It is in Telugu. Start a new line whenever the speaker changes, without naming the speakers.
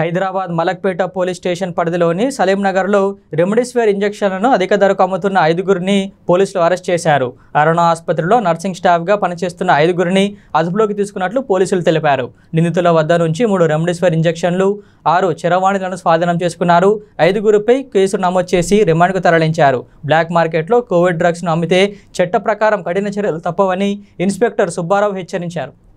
హైదరాబాద్ మలక్పేట పోలీస్ స్టేషన్ పరిధిలోని సలీంనగర్లో రెమ్డెసివిర్ ఇంజక్షన్లను అధిక ధరకు అమ్ముతున్న ఐదుగురిని పోలీసులు అరెస్ట్ చేశారు అరుణ ఆసుపత్రిలో నర్సింగ్ స్టాఫ్గా పనిచేస్తున్న ఐదుగురిని అదుపులోకి తీసుకున్నట్లు పోలీసులు తెలిపారు నిందితుల వద్ద నుంచి మూడు రెమ్డెసివిర్ ఇంజక్షన్లు ఆరు చిరవాణిలను స్వాధీనం చేసుకున్నారు ఐదుగురిపై కేసు నమోదు చేసి రిమాండ్కు తరలించారు బ్లాక్ మార్కెట్లో కోవిడ్ డ్రగ్స్ను అమ్మితే చట్ట ప్రకారం కఠిన చర్యలు తప్పవని ఇన్స్పెక్టర్ సుబ్బారావు హెచ్చరించారు